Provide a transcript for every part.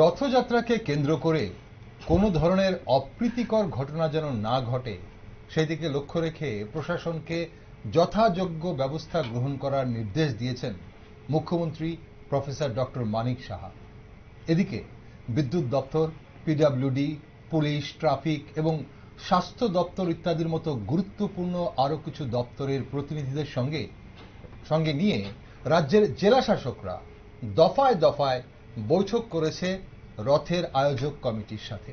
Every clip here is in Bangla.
রথযাত্রাকে কেন্দ্র করে কোনো ধরনের অপ্রীতিকর ঘটনা যেন না ঘটে সেদিকে লক্ষ্য রেখে প্রশাসনকে যথাযোগ্য ব্যবস্থা গ্রহণ করার নির্দেশ দিয়েছেন মুখ্যমন্ত্রী প্রফেসর ডক্টর মানিক সাহা এদিকে বিদ্যুৎ দপ্তর পিডাব্লিউডি পুলিশ ট্রাফিক এবং স্বাস্থ্য দপ্তর ইত্যাদির মতো গুরুত্বপূর্ণ আরও কিছু দপ্তরের প্রতিনিধিদের সঙ্গে সঙ্গে নিয়ে রাজ্যের জেলা শাসকরা দফায় দফায় বৈঠক করেছে রথের আয়োজক কমিটির সাথে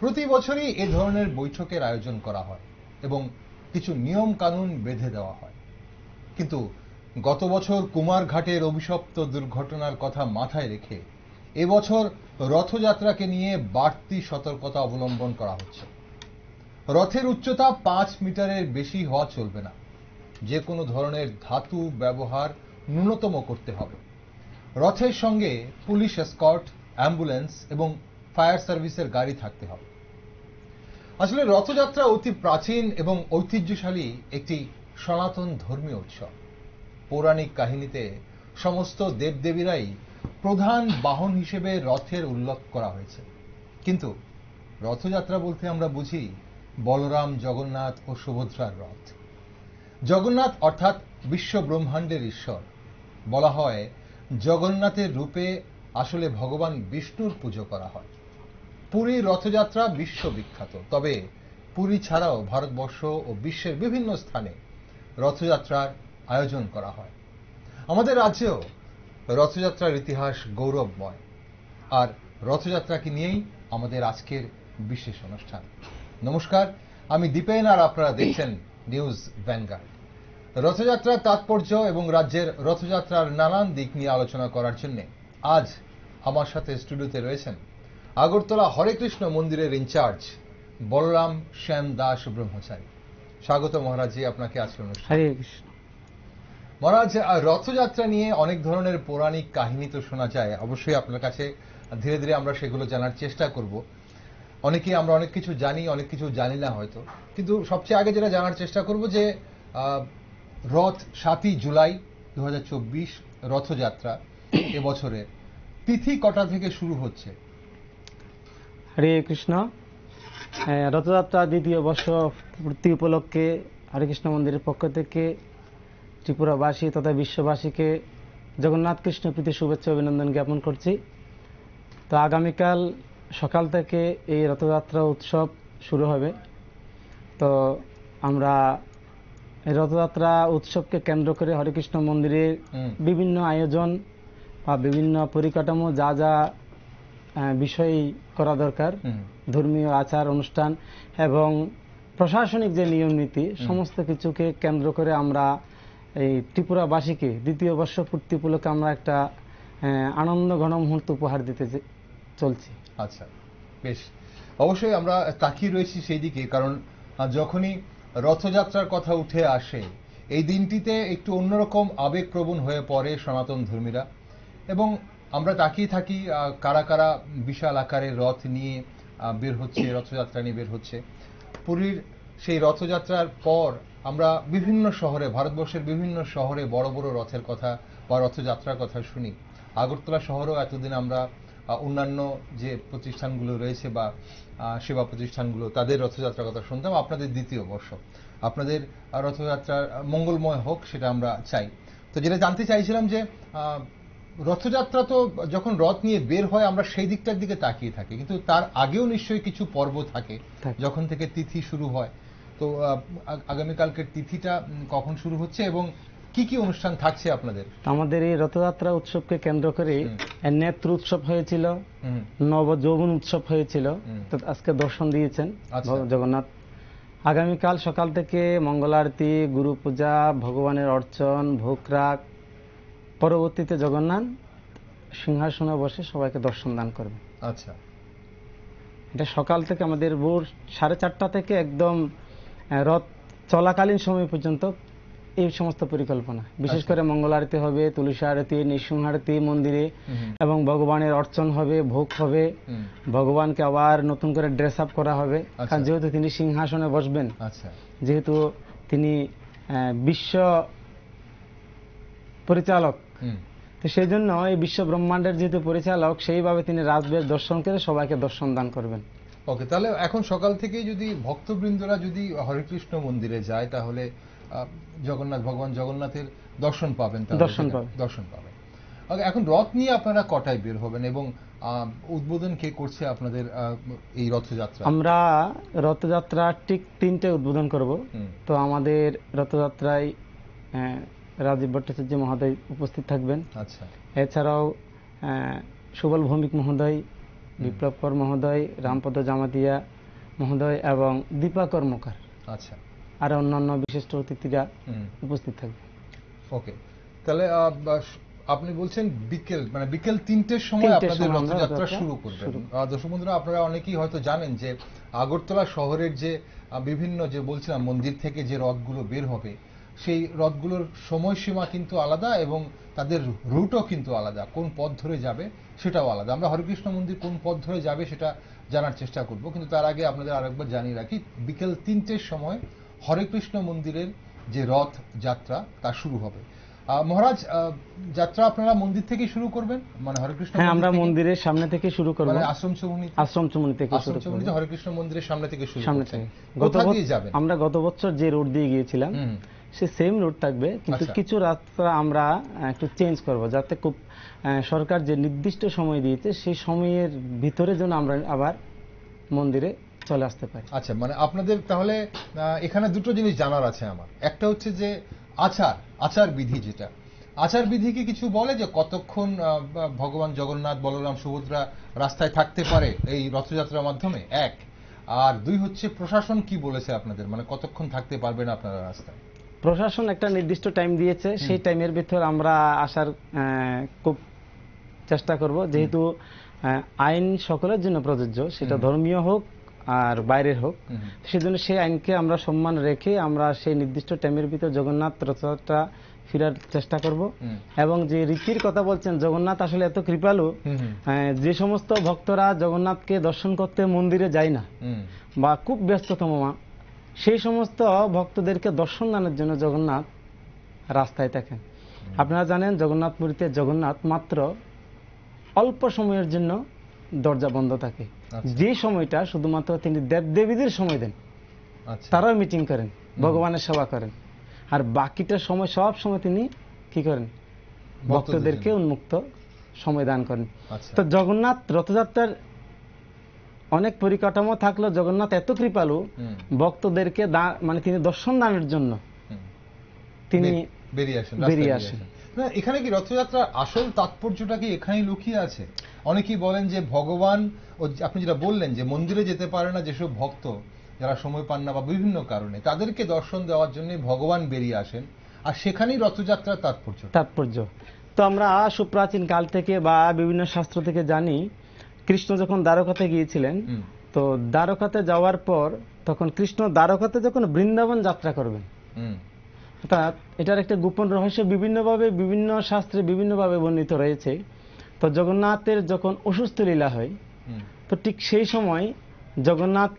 প্রতি বছরই এ ধরনের বৈঠকের আয়োজন করা হয় এবং কিছু নিয়ম কানুন বেঁধে দেওয়া হয় কিন্তু গত বছর কুমারঘাটের অভিশপ্ত দুর্ঘটনার কথা মাথায় রেখে এবছর রথযাত্রাকে নিয়ে বাড়তি সতর্কতা অবলম্বন করা হচ্ছে রথের উচ্চতা পাঁচ মিটারের বেশি হওয়া চলবে না যে কোনো ধরনের ধাতু ব্যবহার ন্যূনতম করতে হবে রথের সঙ্গে পুলিশ স্কট অ্যাম্বুলেন্স এবং ফায়ার সার্ভিসের গাড়ি থাকতে হবে আসলে রথযাত্রা অতি প্রাচীন এবং ঐতিহ্যশালী একটি সনাতন ধর্মীয় উৎসব পৌরাণিক কাহিনীতে সমস্ত দেবদেবীরাই প্রধান বাহন হিসেবে রথের উল্লেখ করা হয়েছে কিন্তু রথযাত্রা বলতে আমরা বুঝি বলরাম জগন্নাথ ও সুভদ্রার রথ জগন্নাথ অর্থাৎ বিশ্ব ব্রহ্মাণ্ডের ঈশ্বর বলা হয় জগন্নাথের রূপে আসলে ভগবান বিষ্ণুর পুজো করা হয় পুরী রথযাত্রা বিশ্ববিখ্যাত তবে পুরী ছাড়াও ভারতবর্ষ ও বিশ্বের বিভিন্ন স্থানে রথযাত্রার আয়োজন করা হয় আমাদের রাজ্যেও রথযাত্রার ইতিহাস গৌরবময় আর রথযাত্রাকে নিয়েই আমাদের আজকের বিশেষ অনুষ্ঠান নমস্কার আমি দীপেন আর আপনারা দেখছেন নিউজ ভ্যানগার্ড রথযাত্রার তাৎপর্য এবং রাজ্যের রথযাত্রার নানান দিক নিয়ে আলোচনা করার জন্য আজ আমার সাথে স্টুডিওতে রয়েছেন আগরতলা হরে কৃষ্ণ মন্দিরের ইনচার্জ বলরাম শ্যাম দাস ব্রহ্মচারী স্বাগত মহারাজ আপনাকে আজকে অনুষ্ঠান মহারাজ রথযাত্রা নিয়ে অনেক ধরনের পৌরাণিক কাহিনী তো শোনা যায় অবশ্যই আপনার কাছে ধীরে ধীরে আমরা সেগুলো জানার চেষ্টা করব অনেকে আমরা অনেক কিছু জানি অনেক কিছু জানি না হয়তো কিন্তু সবচেয়ে আগে যেটা জানার চেষ্টা করব যে রথ সাতই জুলাই দু রথযাত্রা এবছরে তিথি কটা থেকে শুরু হচ্ছে হরে কৃষ্ণ রথযাত্রা দ্বিতীয় বর্ষ পূর্তি উপলক্ষে হরে কৃষ্ণ মন্দিরের পক্ষ থেকে ত্রিপুরাবাসী তথা বিশ্ববাসীকে জগন্নাথ কৃষ্ণ প্রীতি শুভেচ্ছা অভিনন্দন জ্ঞাপন করছি তো আগামীকাল সকাল থেকে এই রথযাত্রা উৎসব শুরু হবে তো আমরা রথযাত্রা উৎসবকে কেন্দ্র করে হরেকৃষ্ণ মন্দিরের বিভিন্ন আয়োজন বা বিভিন্ন পরিকাঠামো যা যা বিষয় করা দরকার ধর্মীয় আচার অনুষ্ঠান এবং প্রশাসনিক যে নিয়ম নীতি সমস্ত কিছুকে কেন্দ্র করে আমরা এই ত্রিপুরাবাসীকে দ্বিতীয় বর্ষ পূর্তি উপলক্ষে আমরা একটা আনন্দ ঘন মুহূর্ত উপহার দিতে চলছি আচ্ছা বেশ অবশ্যই আমরা তাকিয়ে রয়েছি সেই দিকে কারণ যখনই রথযাত্রার কথা উঠে আসে এই দিনটিতে একটু অন্যরকম আবেগপ্রবণ হয়ে পড়ে সনাতন ধর্মীরা এবং আমরা তাকিয়ে থাকি কারা কারা বিশাল আকারে রথ নিয়ে বের হচ্ছে রথযাত্রা নিয়ে বের হচ্ছে পুরীর সেই রথযাত্রার পর আমরা বিভিন্ন শহরে ভারতবর্ষের বিভিন্ন শহরে বড় বড় রথের কথা বা রথযাত্রার কথা শুনি আগরতলা শহরেও এতদিন আমরা অন্যান্য যে প্রতিষ্ঠানগুলো রয়েছে বা সেবা প্রতিষ্ঠানগুলো তাদের রথযাত্রার কথা শুনতাম আপনাদের দ্বিতীয় বর্ষ আপনাদের রথযাত্রার মঙ্গলময় হোক সেটা আমরা চাই তো যেটা জানতে চাইছিলাম যে রথযাত্রা তো যখন রথ নিয়ে বের হয় আমরা সেই দিকটার দিকে তাকিয়ে থাকি কিন্তু তার আগেও নিশ্চয়ই কিছু পর্ব থাকে যখন থেকে তিথি শুরু হয় তো আগামীকালকের তিথিটা কখন শুরু হচ্ছে এবং কি কি অনুষ্ঠান থাকছে আপনাদের আমাদের এই রথযাত্রা উৎসবকে কেন্দ্র করে নেত্র উৎসব হয়েছিল নব যৌবন উৎসব হয়েছিল আজকে দর্শন দিয়েছেন আচ্ছা। জগন্নাথ আগামীকাল সকাল থেকে মঙ্গলারতি গুরু পূজা ভগবানের অর্চন ভোগরাগ পরবর্তীতে জগন্নাথ সিংহাসনে বসে সবাইকে দর্শন দান করবে আচ্ছা এটা সকাল থেকে আমাদের ভোর সাড়ে চারটা থেকে একদম রথ চলাকালীন সময় পর্যন্ত এই সমস্ত পরিকল্পনা বিশেষ আচ্ছা। করে মঙ্গল আরতি হবে তুলসী আরতি নৃসিংহ আরতি মন্দিরে এবং ভগবানের অর্চন হবে ভোগ হবে ভগবানকে আবার নতুন করে ড্রেস আপ করা হবে আচ্ছা। কারণ যেহেতু তিনি সিংহাসনে বসবেন আচ্ছা। যেহেতু তিনি বিশ্ব পরিচালক তো সেই জন্য এই বিশ্ব ব্রহ্মাণ্ডের যেহেতু পরিচালক সেইভাবে তিনি রাজবেশ দর্শন করে সবাইকে দর্শন দান করবেন ওকে তাহলে এখন সকাল থেকেই যদি ভক্তবৃন্দরা যদি হরেকৃষ্ণ মন্দিরে যায় তাহলে জগন্নাথ ভগবান জগন্নাথের দর্শন পাবেন দর্শন দর্শন পাবেন ওকে এখন রথ নিয়ে আপনারা কটায় বের হবেন এবং উদ্বোধন কে করছে আপনাদের এই রথযাত্রা আমরা রথযাত্রা ঠিক তিনটে উদ্বোধন করব তো আমাদের রথযাত্রায় রাজীব ভট্টাচার্য মহোদয় উপস্থিত থাকবেন আচ্ছা এছাড়াও সুবল ভৌমিক মহোদয় বিপ্লবকর মহোদয় রামপদ জামাতিয়া মহোদয় এবং দীপা কর্মকার আচ্ছা আর অন্যান্য বিশিষ্ট অতিথিরা উপস্থিত থাকবে ওকে তাহলে আপনি বলছেন বিকেল মানে বিকেল তিনটের সময় আপনাদের রথযাত্রা শুরু করবেন দর্শক বন্ধুরা আপনারা অনেকেই হয়তো জানেন যে আগরতলা শহরের যে বিভিন্ন যে বলছিলাম মন্দির থেকে যে রথগুলো বের হবে সেই হ্রদগুলোর সময়সীমা কিন্তু আলাদা এবং তাদের রুটও কিন্তু আলাদা কোন পথ ধরে যাবে সেটাও আলাদা আমরা হরেকৃষ্ণ মন্দির কোন পথ ধরে যাবে সেটা জানার চেষ্টা করব কিন্তু তার আগে আপনাদের আরেকবার জানিয়ে রাখি বিকেল তিনটের সময় হরেকৃষ্ণ মন্দিরের যে রথ যাত্রা তা শুরু হবে মহারাজ যাত্রা আপনারা মন্দির থেকে শুরু করবেন মানে হরেকৃষ্ণ হ্যাঁ আমরা মন্দিরের সামনে থেকে শুরু করব মানে আশ্রম চমুনি আশ্রম চমুনি থেকে শুরু করব হরেকৃষ্ণ মন্দিরের সামনে থেকে শুরু সামনে থেকে গত যাবেন আমরা গত বছর যে রোড দিয়ে গিয়েছিলাম সে সেম রুট থাকবে কিন্তু আচ্ছা। কিছু রাস্তা আমরা একটু চেঞ্জ করব যাতে খুব সরকার যে নির্দিষ্ট সময় দিয়েছে সেই সময়ের ভিতরে যেন আমরা আবার মন্দিরে চলে আসতে পারি আচ্ছা মানে আপনাদের তাহলে এখানে দুটো জিনিস জানার আছে আমার একটা হচ্ছে যে আচার আচার বিধি যেটা আচার বিধিকে কিছু বলে যে কতক্ষণ ভগবান জগন্নাথ বলরাম সুভদ্রা রাস্তায় থাকতে পারে এই রথযাত্রার মাধ্যমে এক আর দুই হচ্ছে প্রশাসন কি বলেছে আপনাদের মানে কতক্ষণ থাকতে পারবেন আপনারা রাস্তায় প্রশাসন একটা নির্দিষ্ট টাইম দিয়েছে সেই টাইমের ভিতর আমরা আসার খুব চেষ্টা করব যেহেতু আইন সকলের জন্য প্রযোজ্য সেটা ধর্মীয় হোক আর বাইরের হোক সেজন্য সেই আইনকে আমরা সম্মান রেখে আমরা সেই নির্দিষ্ট টাইমের ভিতর জগন্নাথ রথটা ফিরার চেষ্টা করব এবং যে রীতির কথা বলছেন জগন্নাথ আসলে এত কৃপালু যে সমস্ত ভক্তরা জগন্নাথকে দর্শন করতে মন্দিরে যায় না বা খুব ব্যস্ততম মা সেই সমস্ত ভক্তদেরকে দর্শন দানের জন্য জগন্নাথ রাস্তায় থাকেন আপনারা জানেন জগন্নাথ পুরীতে জগন্নাথ মাত্র অল্প সময়ের জন্য দরজা বন্ধ থাকে আচ্ছা। যে সময়টা শুধুমাত্র তিনি দেবদেবীদের সময় দেন আচ্ছা। তারাও মিটিং করেন ভগবানের সেবা করেন আর বাকিটা সময় সব সময় তিনি কি করেন ভক্তদেরকে উন্মুক্ত সময় দান করেন আচ্ছা। তো জগন্নাথ রথযাত্রার অনেক পরিকাঠামো থাকলো জগন্নাথ এত কৃপালু ভক্তদেরকে মানে তিনি দর্শন দানের জন্য তিনি বেরিয়ে আসেন এখানে কি রথযাত্রার আসল তাৎপর্যটা কি এখানেই লুকিয়ে আছে অনেকেই বলেন যে ভগবান ও আপনি যেটা বললেন যে মন্দিরে যেতে পারে না যেসব ভক্ত যারা সময় পান না বা বিভিন্ন কারণে তাদেরকে দর্শন দেওয়ার জন্য ভগবান বেরিয়ে আসেন আর সেখানেই রথযাত্রার তাৎপর্য তাৎপর্য তো আমরা সুপ্রাচীন কাল থেকে বা বিভিন্ন শাস্ত্র থেকে জানি কৃষ্ণ যখন দ্বারকাতে গিয়েছিলেন তো দ্বারকাতে যাওয়ার পর তখন কৃষ্ণ দ্বারকাতে যখন বৃন্দাবন যাত্রা করবেন অর্থাৎ এটার একটা গোপন রহস্য বিভিন্নভাবে বিভিন্ন শাস্ত্রে বিভিন্নভাবে বর্ণিত রয়েছে তো জগন্নাথের যখন অসুস্থ লীলা হয় তো ঠিক সেই সময় জগন্নাথ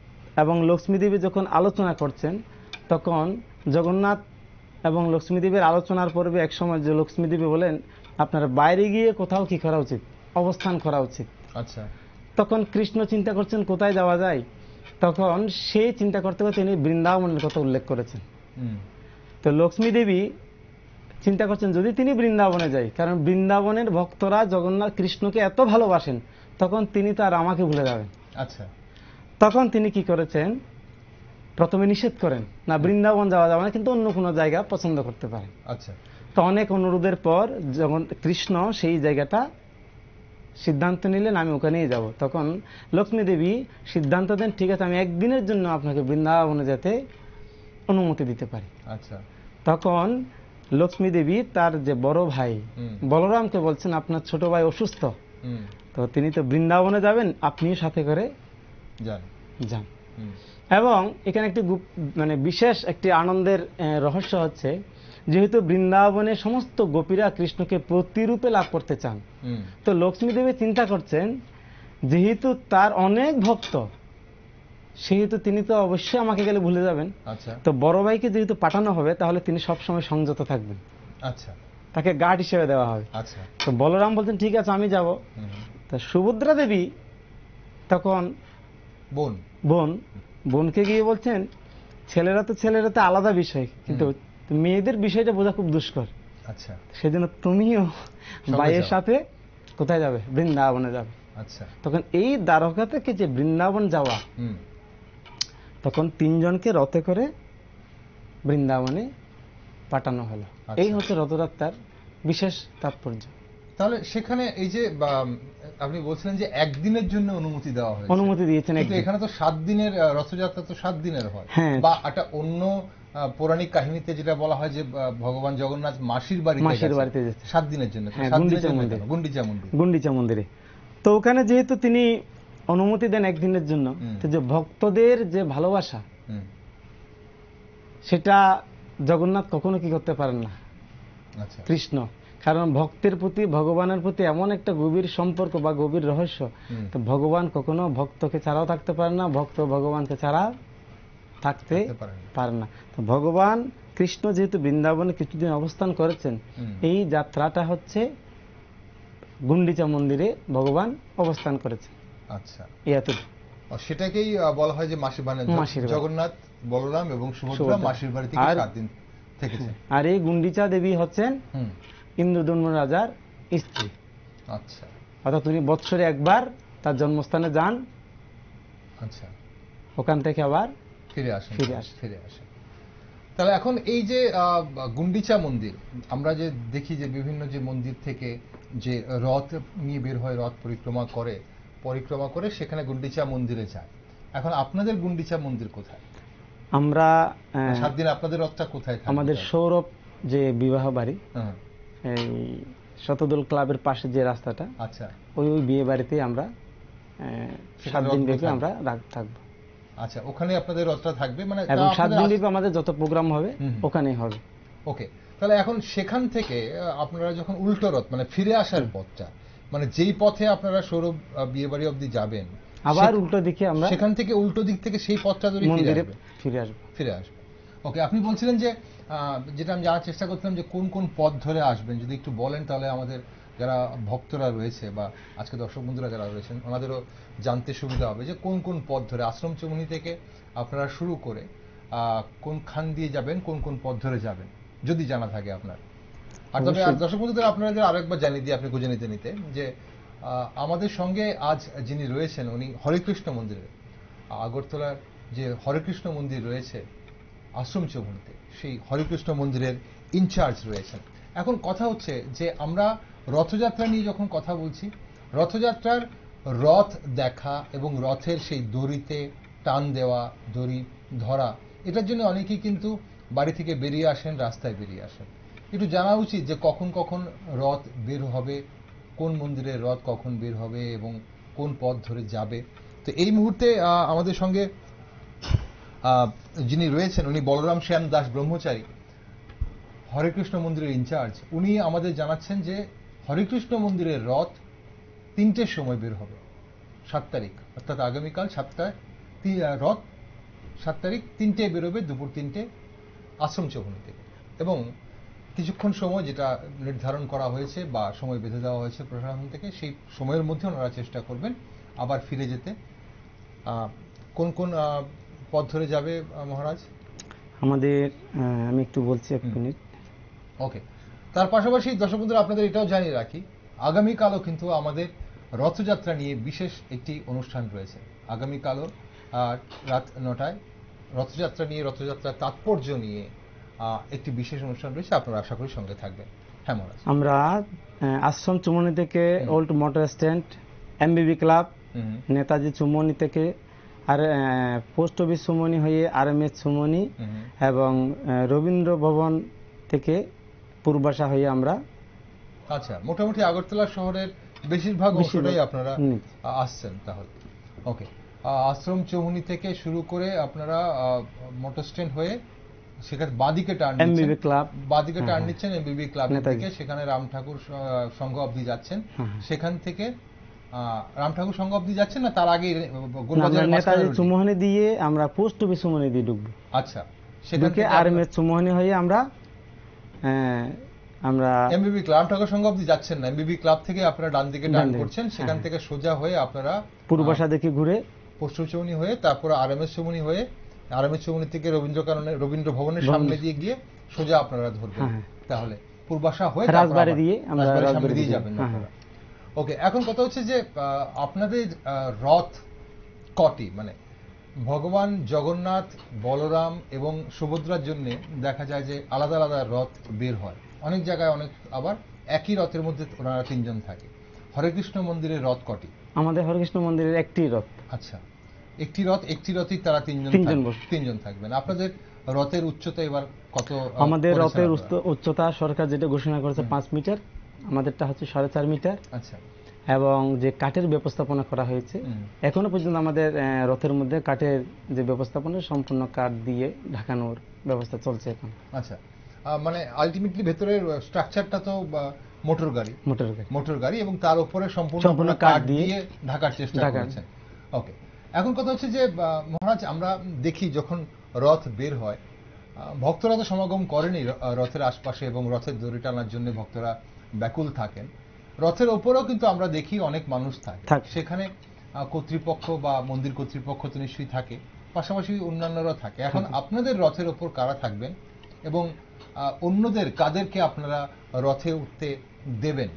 এবং লক্ষ্মীদেবী যখন আলোচনা করছেন তখন জগন্নাথ এবং লক্ষ্মীদেবীর আলোচনার পর্বে এক সময় যে লক্ষ্মীদেবী বলেন আপনার বাইরে গিয়ে কোথাও কি করা উচিত অবস্থান করা উচিত আচ্ছা তখন কৃষ্ণ চিন্তা করছেন কোথায় যাওয়া যায় তখন সে চিন্তা করতে করতে তিনি বৃন্দাবনের কথা উল্লেখ করেছেন তো লক্ষ্মী দেবী চিন্তা করছেন যদি তিনি বৃন্দাবনে যাই কারণ বৃন্দাবনের ভক্তরা জগন্নাথ কৃষ্ণকে এত ভালোবাসেন তখন তিনি তো আর আমাকে ভুলে যাবেন আচ্ছা তখন তিনি কি করেছেন প্রথমে নিষেধ করেন না বৃন্দাবন যাওয়া যাবে না কিন্তু অন্য কোনো জায়গা পছন্দ করতে পারেন আচ্ছা তো অনেক অনুরোধের পর যখন কৃষ্ণ সেই জায়গাটা সিদ্ধান্ত নিলেন আমি ওখানেই যাব তখন লক্ষ্মী দেবী সিদ্ধান্ত দেন ঠিক আছে আমি একদিনের জন্য আপনাকে বৃন্দাবনে যেতে অনুমতি দিতে পারি আচ্ছা তখন লক্ষ্মী দেবী তার যে বড় ভাই বলরামকে বলছেন আপনার ছোট ভাই অসুস্থ তো তিনি তো বৃন্দাবনে যাবেন আপনিও সাথে করে যান যান এবং এখানে একটি মানে বিশেষ একটি আনন্দের রহস্য হচ্ছে যেহেতু বৃন্দাবনে সমস্ত গোপীরা কৃষ্ণকে প্রতিরূপে লাভ করতে চান তো লক্ষ্মী দেবী চিন্তা করছেন যেহেতু তার অনেক ভক্ত সেহেতু তিনি তো অবশ্যই আমাকে গেলে ভুলে যাবেন আচ্ছা। তো বড় ভাইকে যেহেতু পাঠানো হবে তাহলে তিনি সবসময় সংযত থাকবেন আচ্ছা তাকে গার্ড হিসেবে দেওয়া হবে আচ্ছা। তো বলরাম বলছেন ঠিক আছে আমি যাব তা সুভদ্রা দেবী তখন বোন বোন বোনকে গিয়ে বলছেন ছেলেরা তো ছেলেরা তো আলাদা বিষয় কিন্তু মেয়েদের বিষয়টা বোঝা খুব দুষ্কর আচ্ছা সেজন্য তুমিও ভাইয়ের সাথে কোথায় যাবে বৃন্দাবনে যাবে আচ্ছা তখন এই দ্বারকা থেকে যে বৃন্দাবন যাওয়া তখন তিনজনকে রথে করে বৃন্দাবনে পাঠানো হলো আচ্ছা। এই হচ্ছে রথযাত্রার বিশেষ তাৎপর্য তাহলে সেখানে এই যে আপনি বলছিলেন যে একদিনের জন্য অনুমতি দেওয়া হয় অনুমতি দিয়েছেন এখানে তো সাত দিনের রথযাত্রা তো সাত দিনের হয় হ্যাঁ। বা একটা অন্য পৌরাণিক কাহিনীতে যেটা বলা হয় যে ভগবান জগন্নাথ মাসির বাড়ি মাসির বাড়িতে সাত দিনের জন্য হ্যাঁ, গুন্ডিচা মন্দির গুন্ডিচা মন্দিরে তো ওখানে যেহেতু তিনি অনুমতি দেন একদিনের জন্য যে ভক্তদের যে ভালোবাসা সেটা জগন্নাথ কখনো কি করতে পারেন না আচ্ছা। কৃষ্ণ কারণ ভক্তের প্রতি ভগবানের প্রতি এমন একটা গভীর সম্পর্ক বা গভীর রহস্য তো ভগবান কখনো ভক্তকে ছাড়াও থাকতে পারে না ভক্ত ভগবানকে ছাড়া থাকতে পারে না তো ভগবান কৃষ্ণ যেহেতু বৃন্দাবনে কিছুদিন অবস্থান করেছেন এই যাত্রাটা হচ্ছে গুন্ডিচা মন্দিরে ভগবান অবস্থান করেছে আচ্ছা ইয়াতুর সেটাকেই বলা হয় যে মাসির বাড়ি জগন্নাথ বলরাম এবং সুভদ্রা মাসির বাড়ি থেকে সাত দিন থেকেছে আর এই গুন্ডিচা দেবী হচ্ছেন ইন্দ্রদন্ম রাজার স্ত্রী আচ্ছা অর্থাৎ উনি বৎসরে একবার তার জন্মস্থানে যান আচ্ছা ওখান থেকে আবার ফিরে আসেন ফিরে আসেন ফিরে আসেন তাহলে এখন এই যে গুন্ডিচা মন্দির আমরা যে দেখি যে বিভিন্ন যে মন্দির থেকে যে রথ নিয়ে বের হয় রথ পরিক্রমা করে পরিক্রমা করে সেখানে গুন্ডিচা মন্দিরে যায় এখন আপনাদের গুন্ডিচা মন্দির কোথায় আমরা সাত দিন আপনাদের রথটা কোথায় আমাদের সৌরভ যে বিবাহ বাড়ি হ্যাঁ। এই শতদল ক্লাবের পাশে যে রাস্তাটা আচ্ছা ওই ওই বিয়ে বাড়িতে আমরা সাত দিন ব্যাপী আমরা থাকবো আচ্ছা ওখানে আপনাদের রথটা থাকবে মানে এবং সাত দিনব্যাপী আমাদের যত প্রোগ্রাম হবে ওখানে হবে ওকে তাহলে এখন সেখান থেকে আপনারা যখন উল্টো রথ মানে ফিরে আসার পথটা মানে যেই পথে আপনারা সৌরভ বিয়ে বাড়ি অব্দি যাবেন আবার উল্টো দিকে আমরা সেখান থেকে উল্টো দিক থেকে সেই পথটা ধরে ফিরে আসবে ফিরে আসবে ফিরে আসবে ওকে আপনি বলছিলেন যে যেটা আমি জানার চেষ্টা করছিলাম যে কোন কোন পথ ধরে আসবেন যদি একটু বলেন তাহলে আমাদের যারা ভক্তরা রয়েছে বা আজকে দর্শক বন্ধুরা যারা রয়েছেন ওনাদেরও জানতে সুবিধা হবে যে কোন কোন পথ ধরে আশ্রম চমুনি থেকে আপনারা শুরু করে কোন খান দিয়ে যাবেন কোন কোন পথ ধরে যাবেন যদি জানা থাকে আপনার আর তবে দর্শক বন্ধুদের আপনারা আরো একবার জানিয়ে দিয়ে আপনি খুঁজে নিতে নিতে যে আমাদের সঙ্গে আজ যিনি রয়েছেন উনি হরেকৃষ্ণ মন্দিরে আগরতলার যে হরেকৃষ্ণ মন্দির রয়েছে আশ্রম চৌমুনিতে সেই হরেকৃষ্ণ মন্দিরের ইনচার্জ রয়েছেন এখন কথা হচ্ছে যে আমরা রথযাত্রা নিয়ে যখন কথা বলছি রথযাত্রার রথ দেখা এবং রথের সেই দড়িতে টান দেওয়া দড়ি ধরা এটার জন্য অনেকেই কিন্তু বাড়ি থেকে বেরিয়ে আসেন রাস্তায় বেরিয়ে আসেন একটু জানা উচিত যে কখন কখন রথ বের হবে কোন মন্দিরের রথ কখন বের হবে এবং কোন পথ ধরে যাবে তো এই মুহূর্তে আমাদের সঙ্গে যিনি রয়েছেন উনি বলরাম শ্যাম দাস ব্রহ্মচারী হরে কৃষ্ণ মন্দিরের ইনচার্জ উনি আমাদের জানাচ্ছেন যে হরিকৃষ্ণ মন্দিরের রথ তিনটের সময় বের হবে সাত তারিখ অর্থাৎ আগামীকাল সাতটায় রথ সাত তারিখ তিনটে বেরোবে দুপুর তিনটে আশ্রম চৌহনি থেকে এবং কিছুক্ষণ সময় যেটা নির্ধারণ করা হয়েছে বা সময় বেঁধে দেওয়া হয়েছে প্রশাসন থেকে সেই সময়ের মধ্যে ওনারা চেষ্টা করবেন আবার ফিরে যেতে কোন কোন পথ ধরে যাবে মহারাজ আমাদের আমি একটু বলছি এক মিনিট ওকে তার পাশাপাশি দর্শক বন্ধুরা আপনাদের এটাও জানিয়ে রাখি আগামীকালও কিন্তু আমাদের রথযাত্রা নিয়ে বিশেষ একটি অনুষ্ঠান রয়েছে আগামীকালও রাত নটায় রথযাত্রা নিয়ে রথযাত্রার তাৎপর্য নিয়ে একটি বিশেষ অনুষ্ঠান রয়েছে আপনারা আশা করি সঙ্গে থাকবেন হ্যাঁ মহারাজ আমরা আশ্রম চুমনি থেকে old motor stand MBB club Netaji Chowmuhani থেকে আর পোস্ট অফিস সুমনি হয়ে আর এম এস সুমনি এবং রবীন্দ্র ভবন থেকে পূর্বাশা হয়ে আমরা আচ্ছা মোটামুটি আগরতলা শহরের বেশিরভাগ অংশটাই আপনারা আসছেন তাহলে ওকে আশ্রম চৌহনি থেকে শুরু করে আপনারা মোটর স্ট্যান্ড হয়ে সেখানে বাদিকে টার্ন এমবিবি ক্লাব বাদিকে টার্ন নিচ্ছেন এমবিবি ক্লাব থেকে সেখানে রাম ঠাকুর সংঘ অবধি যাচ্ছেন হ্যাঁ, হ্যাঁ। সেখান থেকে রাম ঠাকুর সংঘ অবধি যাচ্ছেন না তার আগে নেতাজি চুমোহনি দিয়ে আমরা পোস্ট অফিস চুমোহনি দিয়ে ঢুকবো আচ্ছা সেখান থেকে আর্মি চুমোহনি হয়ে আমরা হ্যাঁ, আমরা এমবিবি ক্লাব আপনি যাচ্ছেন না এমবিবি ক্লাব থেকে আপনারা ডান দিকে করছেন হ্যাঁ। সেখান থেকে সোজা হয়ে আপনারা পূর্বাশা দেখে ঘুরে হয়ে তারপর আরএমএস চৌমনি হয়ে আরএমএস চৌমনি থেকে রবীন্দ্র কারণে রবীন্দ্র ভবনের সামনে দিয়ে গিয়ে সোজা আপনারা ধরবেন হ্যাঁ, তাহলে পূর্বাশা হয়ে রাজবাড়ি দিয়ে আমরা দিয়ে যাবেন ওকে এখন কথা হচ্ছে যে আপনাদের রথ কটি মানে ভগবান জগন্নাথ বলরাম এবং সুভদ্রার জন্য দেখা যায় যে আলাদা আলাদা রথ বের হয় অনেক জায়গায় অনেক আবার একই রথের মধ্যে ওনারা তিনজন থাকে হরেকৃষ্ণ মন্দিরের রথ কটি আমাদের হরেকৃষ্ণ মন্দিরের একটি রথ আচ্ছা একটি রথ একটি রথই তারা তিনজন তিনজন থাকবেন আপনাদের রথের উচ্চতা এবার কত আমাদের রথের উচ্চতা সরকার যেটা ঘোষণা করেছে পাঁচ মিটার আমাদেরটা হচ্ছে সাড়ে চার মিটার আচ্ছা এবং যে কাঠের ব্যবস্থাপনা করা হয়েছে এখনো পর্যন্ত আমাদের রথের মধ্যে কাঠের যে ব্যবস্থাপনা সম্পূর্ণ কাঠ দিয়ে ঢাকানোর ব্যবস্থা চলছে এখন আচ্ছা মানে আলটিমেটলি ভেতরের স্ট্রাকচারটা তো মোটর গাড়ি মোটর গাড়ি মোটর গাড়ি এবং তার উপরে সম্পূর্ণ কাঠ দিয়ে ঢাকার চেষ্টা করেছে ওকে এখন কথা হচ্ছে যে মহারাজ আমরা দেখি যখন রথ বের হয় ভক্তরা তো সমাগম করেনি রথের আশপাশে এবং রথের দড়ি টানার জন্য ভক্তরা ব্যাকুল থাকেন রথের ওপরও কিন্তু আমরা দেখি অনেক মানুষ থাকে সেখানে কর্তৃপক্ষ বা মন্দির কর্তৃপক্ষ তো নিশ্চয়ই থাকে পাশাপাশি অন্যান্যরা থাকে এখন আপনাদের রথের ওপর কারা থাকবেন এবং অন্যদের কাদেরকে আপনারা রথে উঠতে দেবেন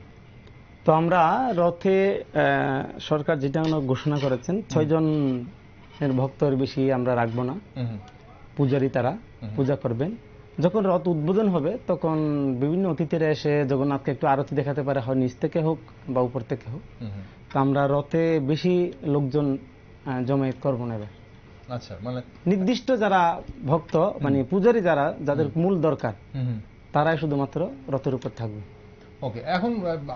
তো আমরা রথে সরকার যেটা ঘোষণা করেছেন ছয়জন এর ভক্তের বেশি আমরা রাখবো না পূজারী তারা পূজা করবেন যখন রথ উদ্বোধন হবে তখন বিভিন্ন অতিথিরা এসে জগন্নাথকে একটু আরতি দেখাতে পারে হয় নিচ থেকে হোক বা উপর থেকে হোক তা আমরা রথে বেশি লোকজন জমায়েত করবো নেবে আচ্ছা মানে- নির্দিষ্ট যারা ভক্ত মানে পূজারী যারা যাদের মূল দরকার তারাই শুধুমাত্র রথের উপর থাকবে ওকে এখন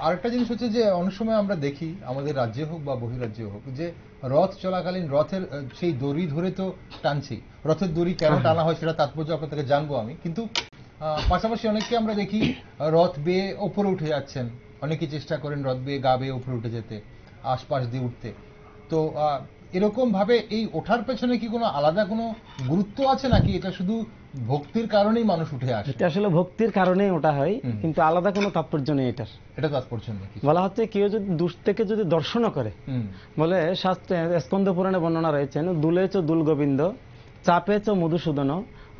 আরেকটা জিনিস হচ্ছে যে অনেক সময় আমরা দেখি আমাদের রাজ্যে হোক বা বহিরাজ্যে হোক যে রথ চলাকালীন রথের সেই দড়ি ধরে তো টানছি রথের দড়ি কেন হ্যাঁ। টানা হয় সেটা তাৎপর্য আপনাদেরকে জানবো আমি কিন্তু পাশাপাশি অনেককে আমরা দেখি রথ বেয়ে ওপরে উঠে যাচ্ছেন অনেকে চেষ্টা করেন রথ বেয়ে গা বেয়ে ওপরে উঠে যেতে আশপাশ দিয়ে উঠতে তো এরকম ভাবে এই ওঠার পেছনে কি কোনো আলাদা কোনো গুরুত্ব আছে নাকি এটা শুধু ভক্তির কারণেই মানুষ উঠে আসে এটা আসলে ভক্তির কারণেই ওটা হয় কিন্তু আলাদা কোনো তাৎপর্য নেই এটার এটা তাৎপর্য নেই বলা হচ্ছে কেউ যদি দূর থেকে যদি দর্শনও করে বলে শাস্ত্রে স্কন্দ পুরাণে বর্ণনা রয়েছেন দুলেচ দুল গোবিন্দ চাপেচ মধুসূদন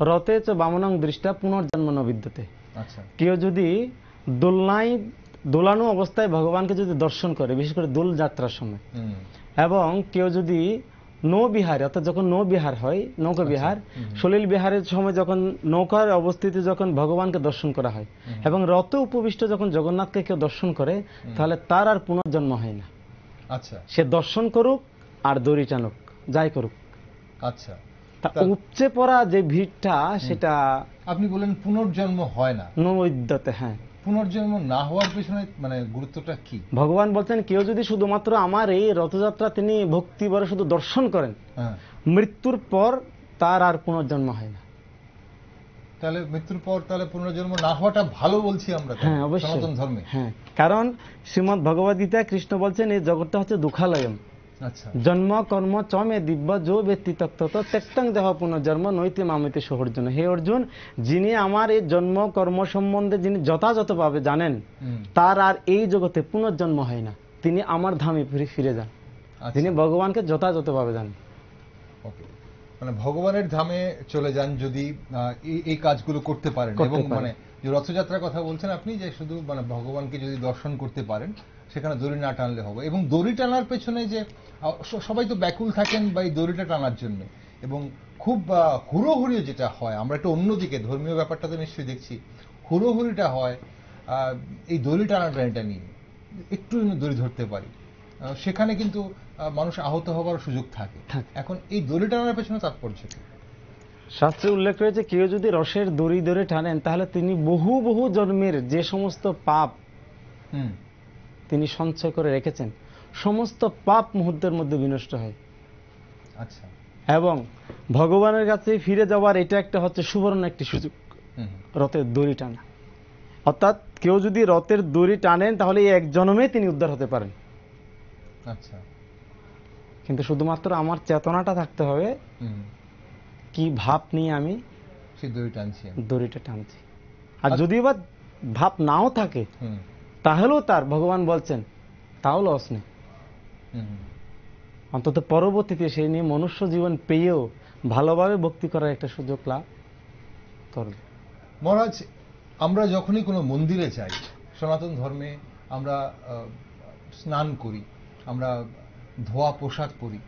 রতেচ বামনং দৃষ্টা পুনর্জন্ম নবিদ্যতে আচ্ছা। কেউ যদি দোলনায় দোলানো অবস্থায় ভগবানকে যদি দর্শন করে বিশেষ করে দোল যাত্রার সময় এবং কেউ যদি নৌবিহার অর্থাৎ যখন নৌবিহার হয় নৌকা বিহার সলিল আচ্ছা, বিহারের সময় যখন নৌকার অবস্থিতি যখন ভগবানকে দর্শন করা হয় এবং রত উপবিষ্ট যখন জগন্নাথকে কেউ দর্শন করে তাহলে তার আর পুনর্জন্ম হয় না আচ্ছা সে দর্শন করুক আর দড়ি টানুক যাই করুক আচ্ছা উপচে পড়া যে ভিড়টা সেটা আপনি বলেন পুনর্জন্ম হয় না নৈদ্যতে হ্যাঁ পুনর্জন্ম না হওয়ার পিছনে মানে গুরুত্বটা কি ভগবান বলছেন কেউ যদি শুধুমাত্র আমার এই রথযাত্রা তিনি ভক্তি বলে শুধু দর্শন করেন হ্যাঁ। মৃত্যুর পর তার আর পুনর্জন্ম হয় না তাহলে মৃত্যুর পর তাহলে পুনর্জন্ম না হওয়াটা ভালো বলছি আমরা হ্যাঁ অবশ্যই ধর্মে হ্যাঁ কারণ শ্রীমদ ভগবদ্গীতায় কৃষ্ণ বলছেন এই জগৎটা হচ্ছে দুঃখালয়ম আচ্ছা। জন্ম কর্ম চমে দিব্য যো ব্যক্তি তত্ত্বত তেক্তং দেহ পুনর্জন্ম নৈতে মামিতে সহর্জন হে অর্জুন যিনি আমার এই জন্ম কর্ম সম্বন্ধে যিনি যথাযথভাবে জানেন তার আর এই জগতে পুনর্জন্ম হয় না তিনি আমার ধামে ফিরে ফিরে যান আচ্ছা। তিনি ভগবানকে যথাযথভাবে জানেন মানে ভগবানের ধামে চলে যান যদি এই কাজগুলো করতে পারেন এবং মানে যে রথযাত্রার কথা বলছেন আপনি যে শুধু মানে ভগবানকে যদি দর্শন করতে পারেন সেখানে দড়ি না টানলে হবে এবং দড়ি টানার পেছনে যে সবাই তো ব্যাকুল থাকেন বা এই দড়িটা টানার জন্য এবং খুব হুড়োহুড়ি যেটা হয় আমরা একটু অন্যদিকে ধর্মীয় ব্যাপারটা তো নিশ্চয়ই দেখছি হুড়োহুড়িটা হয় এই দড়ি টানিটা নিয়ে একটু দড়ি ধরতে পারি সেখানে কিন্তু মানুষ আহত হবার সুযোগ থাকে এখন এই দড়ি টানার পেছনে তাৎপর্য কি শাস্ত্রে উল্লেখ রয়েছে কেউ যদি রসের দড়ি ধরে টানেন তাহলে তিনি বহু বহু জন্মের যে সমস্ত পাপ তিনি সঞ্চয় করে রেখেছেন সমস্ত পাপ মুহূর্তের মধ্যে বিনষ্ট হয় আচ্ছা এবং ভগবানের কাছে ফিরে যাওয়ার এটা একটা হচ্ছে সুবর্ণ একটি সুযোগ রথের দড়ি টানা অর্থাৎ কেউ যদি রথের দড়ি টানেন তাহলে এক জন্মে তিনি উদ্ধার হতে পারেন আচ্ছা কিন্তু শুধুমাত্র আমার চেতনাটা থাকতে হবে কি ভাব নিয়ে আমি দড়ি টানছি দড়িটা টানছি আর আচ্ছা। যদি বা ভাব নাও থাকে তাহলেও তার ভগবান বলছেন তাও লস নেই অন্তত পরবর্তীতে সেই নিয়ে মনুষ্য জীবন পেয়েও ভালোভাবে ভক্তি করার একটা সুযোগ লাভ করবে মহারাজ আমরা যখনই কোনো মন্দিরে যাই সনাতন ধর্মে আমরা স্নান করি আমরা ধোয়া পোশাক পরি